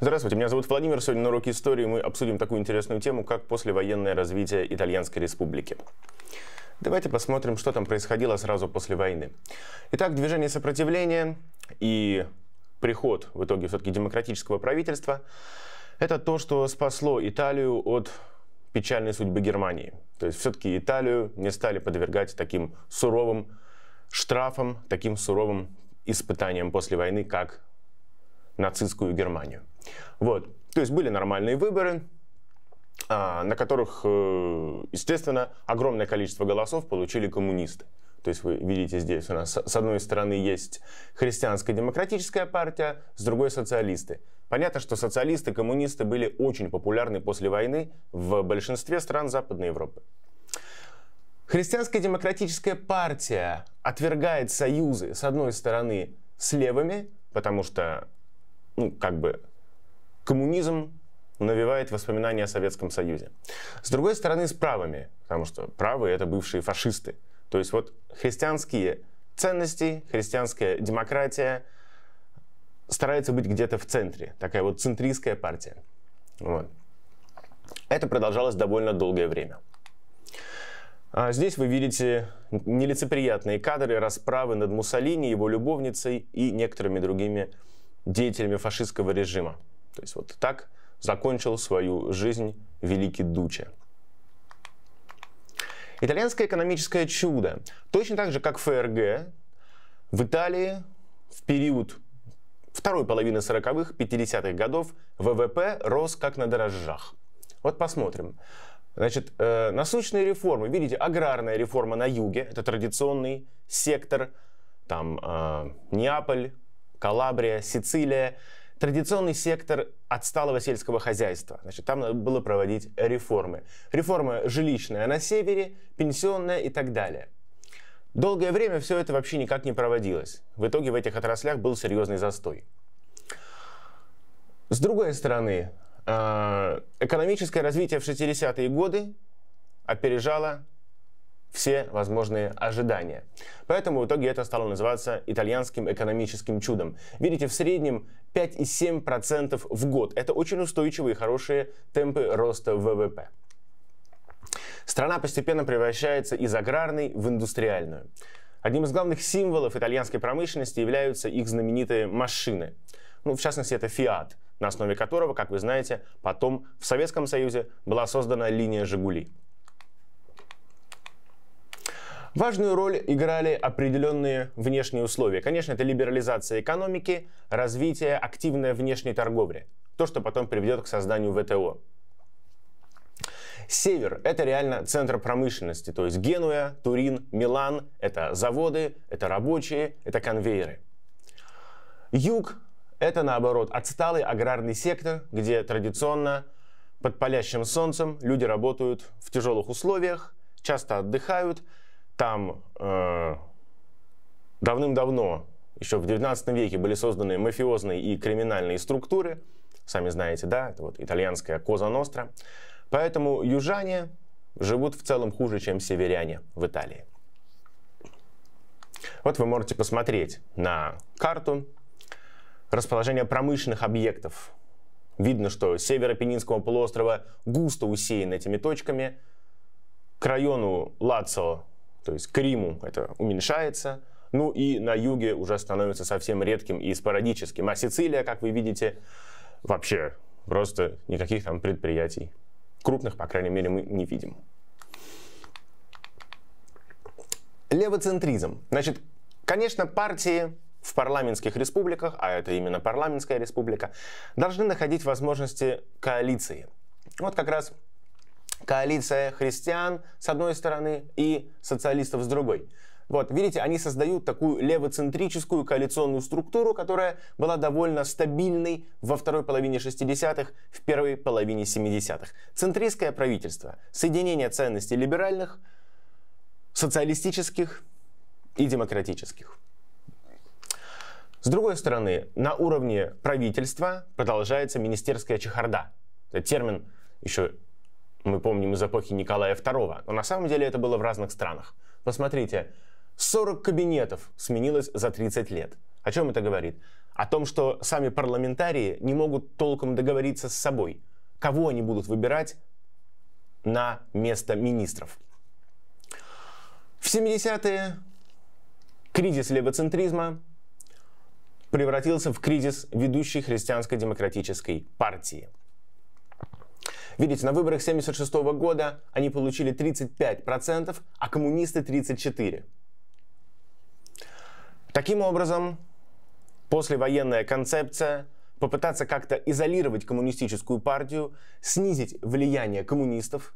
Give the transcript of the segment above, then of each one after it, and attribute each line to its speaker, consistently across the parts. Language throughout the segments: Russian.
Speaker 1: Здравствуйте, меня зовут Владимир. Сегодня на уроке истории мы обсудим такую интересную тему, как послевоенное развитие Итальянской республики. Давайте посмотрим, что там происходило сразу после войны. Итак, движение сопротивления и приход в итоге все-таки демократического правительства – это то, что спасло Италию от печальной судьбы Германии. То есть все-таки Италию не стали подвергать таким суровым штрафом, таким суровым испытанием после войны, как нацистскую Германию. Вот. То есть были нормальные выборы, а, на которых, э, естественно, огромное количество голосов получили коммунисты. То есть вы видите здесь у нас с одной стороны есть христианская демократическая партия, с другой социалисты. Понятно, что социалисты, коммунисты были очень популярны после войны в большинстве стран Западной Европы. Христианская демократическая партия отвергает союзы, с одной стороны, с левыми, потому что, ну, как бы, коммунизм навевает воспоминания о Советском Союзе. С другой стороны, с правыми, потому что правые — это бывшие фашисты. То есть вот христианские ценности, христианская демократия старается быть где-то в центре. Такая вот центристская партия. Вот. Это продолжалось довольно долгое время. А здесь вы видите нелицеприятные кадры расправы над Муссолини, его любовницей и некоторыми другими деятелями фашистского режима. То есть вот так закончил свою жизнь великий Дуче. Итальянское экономическое чудо. Точно так же, как ФРГ, в Италии в период второй половины 40-х, 50-х годов ВВП рос как на дрожжах. Вот посмотрим. Значит, э, насущные реформы. Видите, аграрная реформа на юге, это традиционный сектор, там э, Неаполь, Калабрия, Сицилия. Традиционный сектор отсталого сельского хозяйства. Значит, там надо было проводить реформы. Реформа жилищная на севере, пенсионная и так далее. Долгое время все это вообще никак не проводилось. В итоге в этих отраслях был серьезный застой. С другой стороны, Э, экономическое развитие в 60-е годы опережало все возможные ожидания. Поэтому в итоге это стало называться итальянским экономическим чудом. Видите, в среднем 5,7% в год. Это очень устойчивые и хорошие темпы роста ВВП. Страна постепенно превращается из аграрной в индустриальную. Одним из главных символов итальянской промышленности являются их знаменитые машины. Ну, в частности, это Fiat, на основе которого, как вы знаете, потом в Советском Союзе была создана линия «Жигули». Важную роль играли определенные внешние условия. Конечно, это либерализация экономики, развитие активной внешней торговли. То, что потом приведет к созданию ВТО. Север – это реально центр промышленности, то есть Генуя, Турин, Милан – это заводы, это рабочие, это конвейеры. Юг это, наоборот, отсталый аграрный сектор, где традиционно под палящим солнцем люди работают в тяжелых условиях, часто отдыхают. Там э, давным-давно, еще в 19 веке, были созданы мафиозные и криминальные структуры. Сами знаете, да, это вот итальянская Коза Ностра. Поэтому южане живут в целом хуже, чем северяне в Италии. Вот вы можете посмотреть на карту Расположение промышленных объектов. Видно, что север Апеннинского полуострова густо усеян этими точками. К району Лацио, то есть к Риму, это уменьшается. Ну и на юге уже становится совсем редким и спорадическим. А Сицилия, как вы видите, вообще просто никаких там предприятий. Крупных, по крайней мере, мы не видим. Левоцентризм. Значит, конечно, партии в парламентских республиках, а это именно парламентская республика, должны находить возможности коалиции. Вот как раз коалиция христиан с одной стороны и социалистов с другой. Вот, видите, они создают такую левоцентрическую коалиционную структуру, которая была довольно стабильной во второй половине 60-х, в первой половине 70-х. Центристское правительство, соединение ценностей либеральных, социалистических и демократических. С другой стороны, на уровне правительства продолжается министерская чехарда. Это термин еще мы помним из эпохи Николая II, но на самом деле это было в разных странах. Посмотрите, 40 кабинетов сменилось за 30 лет. О чем это говорит? О том, что сами парламентарии не могут толком договориться с собой, кого они будут выбирать на место министров. В 70-е кризис левоцентризма, превратился в кризис ведущей христианской демократической партии. Видите, на выборах 1976 года они получили 35%, а коммунисты 34%. Таким образом, послевоенная концепция попытаться как-то изолировать коммунистическую партию, снизить влияние коммунистов,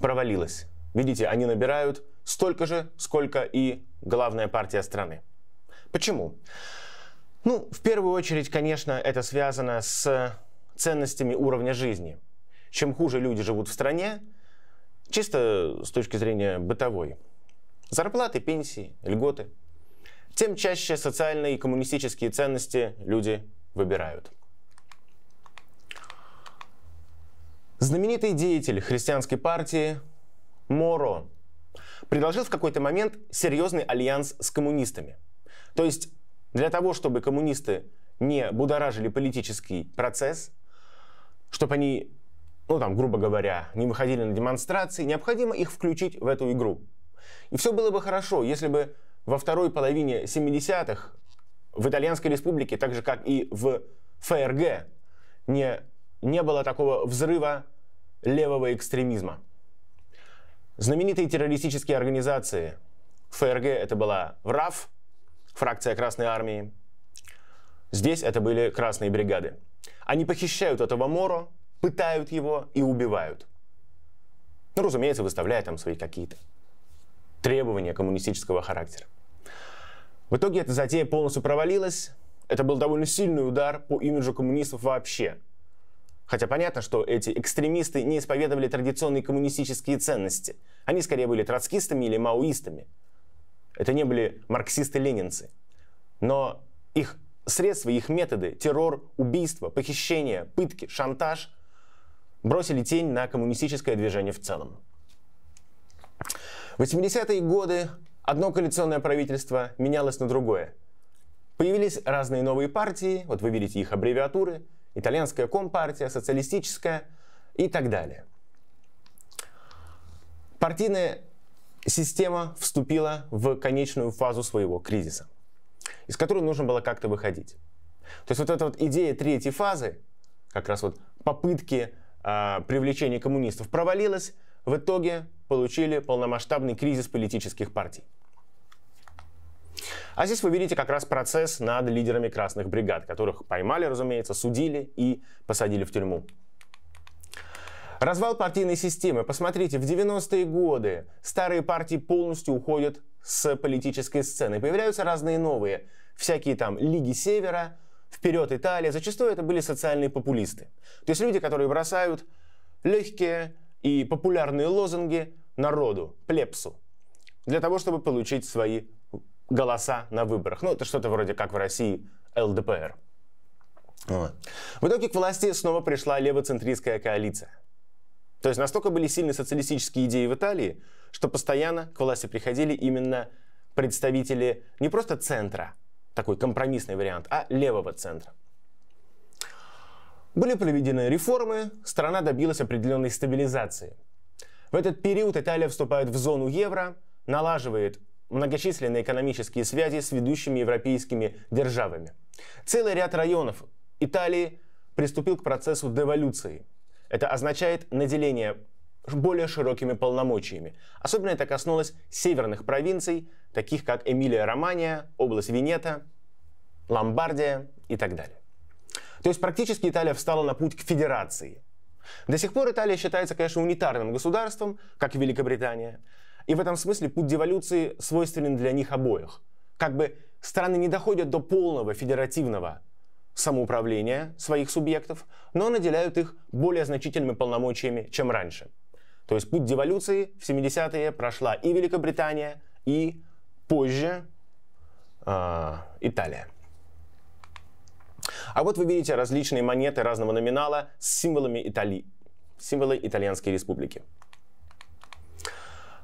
Speaker 1: провалилась. Видите, они набирают столько же, сколько и главная партия страны. Почему? Ну, в первую очередь, конечно, это связано с ценностями уровня жизни. Чем хуже люди живут в стране, чисто с точки зрения бытовой, зарплаты, пенсии, льготы, тем чаще социальные и коммунистические ценности люди выбирают. Знаменитый деятель христианской партии Моро предложил в какой-то момент серьезный альянс с коммунистами – то есть для того, чтобы коммунисты не будоражили политический процесс, чтобы они, ну там, грубо говоря, не выходили на демонстрации, необходимо их включить в эту игру. И все было бы хорошо, если бы во второй половине 70-х в Итальянской республике, так же как и в ФРГ, не, не было такого взрыва левого экстремизма. Знаменитые террористические организации ФРГ это была ВРАФ, фракция Красной Армии. Здесь это были красные бригады. Они похищают этого Моро, пытают его и убивают. Ну, разумеется, выставляя там свои какие-то требования коммунистического характера. В итоге эта затея полностью провалилась. Это был довольно сильный удар по имиджу коммунистов вообще. Хотя понятно, что эти экстремисты не исповедовали традиционные коммунистические ценности. Они скорее были троцкистами или маоистами – это не были марксисты-ленинцы. Но их средства, их методы, террор, убийство, похищение, пытки, шантаж бросили тень на коммунистическое движение в целом. В 80-е годы одно коалиционное правительство менялось на другое. Появились разные новые партии, вот вы видите их аббревиатуры, итальянская компартия, социалистическая и так далее. Партийное система вступила в конечную фазу своего кризиса, из которой нужно было как-то выходить. То есть вот эта вот идея третьей фазы, как раз вот попытки э, привлечения коммунистов провалилась, в итоге получили полномасштабный кризис политических партий. А здесь вы видите как раз процесс над лидерами красных бригад, которых поймали, разумеется, судили и посадили в тюрьму. Развал партийной системы. Посмотрите, в 90-е годы старые партии полностью уходят с политической сцены. Появляются разные новые. Всякие там Лиги Севера, Вперед Италия. Зачастую это были социальные популисты. То есть люди, которые бросают легкие и популярные лозунги народу, плепсу, для того, чтобы получить свои голоса на выборах. Ну, это что-то вроде как в России ЛДПР. В итоге к власти снова пришла левоцентристская коалиция. То есть настолько были сильны социалистические идеи в Италии, что постоянно к власти приходили именно представители не просто центра, такой компромиссный вариант, а левого центра. Были проведены реформы, страна добилась определенной стабилизации. В этот период Италия вступает в зону евро, налаживает многочисленные экономические связи с ведущими европейскими державами. Целый ряд районов Италии приступил к процессу деволюции – это означает наделение более широкими полномочиями. Особенно это коснулось северных провинций, таких как Эмилия-Романия, область Венета, Ломбардия и так далее. То есть практически Италия встала на путь к федерации. До сих пор Италия считается, конечно, унитарным государством, как и Великобритания. И в этом смысле путь деволюции свойственен для них обоих. Как бы страны не доходят до полного федеративного самоуправления своих субъектов, но наделяют их более значительными полномочиями, чем раньше. То есть путь деволюции в 70-е прошла и Великобритания, и позже э, Италия. А вот вы видите различные монеты разного номинала с символами Италии, символы Итальянской республики.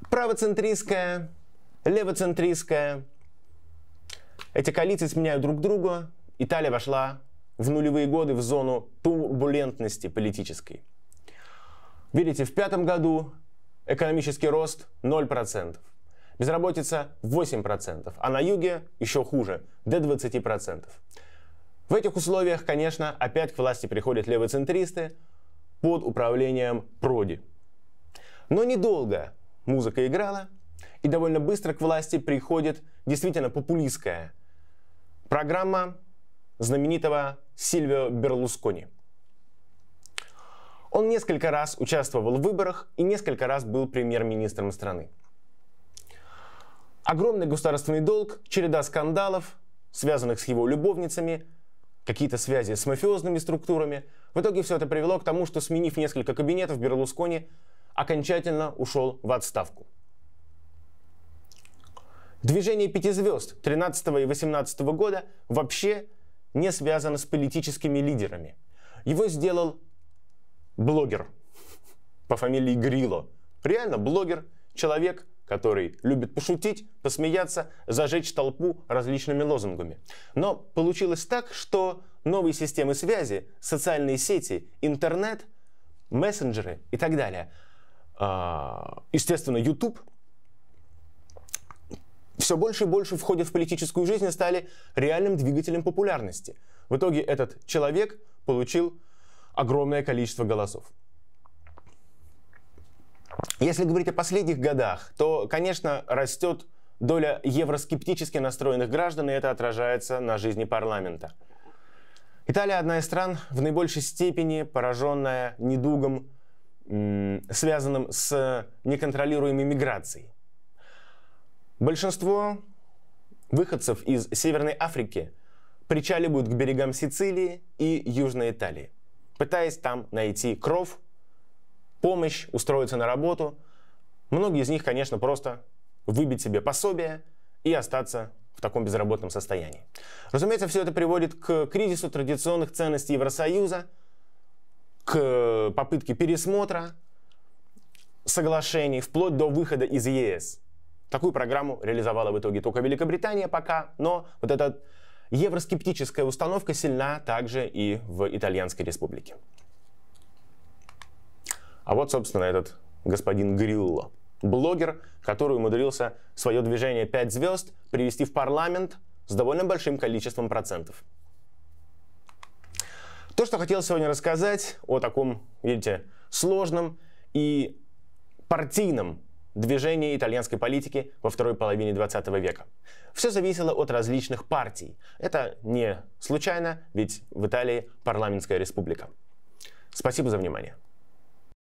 Speaker 1: Правоцентристская, левоцентристская. Эти коалиции сменяют друг друга, Италия вошла в нулевые годы в зону турбулентности политической. Видите, в пятом году экономический рост 0%, безработица 8%, а на юге еще хуже, до 20%. В этих условиях, конечно, опять к власти приходят левоцентристы под управлением Проди. Но недолго музыка играла, и довольно быстро к власти приходит действительно популистская программа знаменитого Сильвио Берлускони. Он несколько раз участвовал в выборах и несколько раз был премьер-министром страны. Огромный государственный долг, череда скандалов, связанных с его любовницами, какие-то связи с мафиозными структурами. В итоге все это привело к тому, что сменив несколько кабинетов, Берлускони окончательно ушел в отставку. Движение пяти звезд 13 и 18 года вообще не связано с политическими лидерами. Его сделал блогер по фамилии Грило. Реально блогер, человек, который любит пошутить, посмеяться, зажечь толпу различными лозунгами. Но получилось так, что новые системы связи, социальные сети, интернет, мессенджеры и так далее, а, естественно, YouTube все больше и больше в в политическую жизнь и стали реальным двигателем популярности. В итоге этот человек получил огромное количество голосов. Если говорить о последних годах, то, конечно, растет доля евроскептически настроенных граждан, и это отражается на жизни парламента. Италия одна из стран, в наибольшей степени пораженная недугом, связанным с неконтролируемой миграцией. Большинство выходцев из Северной Африки причаливают к берегам Сицилии и Южной Италии, пытаясь там найти кров, помощь, устроиться на работу. Многие из них, конечно, просто выбить себе пособие и остаться в таком безработном состоянии. Разумеется, все это приводит к кризису традиционных ценностей Евросоюза, к попытке пересмотра соглашений вплоть до выхода из ЕС – Такую программу реализовала в итоге только Великобритания пока, но вот эта евроскептическая установка сильна также и в Итальянской республике. А вот, собственно, этот господин Грилло. Блогер, который умудрился свое движение «5 звезд» привести в парламент с довольно большим количеством процентов. То, что хотел сегодня рассказать о таком, видите, сложном и партийном движение итальянской политики во второй половине 20 века. Все зависело от различных партий. Это не случайно, ведь в Италии парламентская республика. Спасибо за внимание.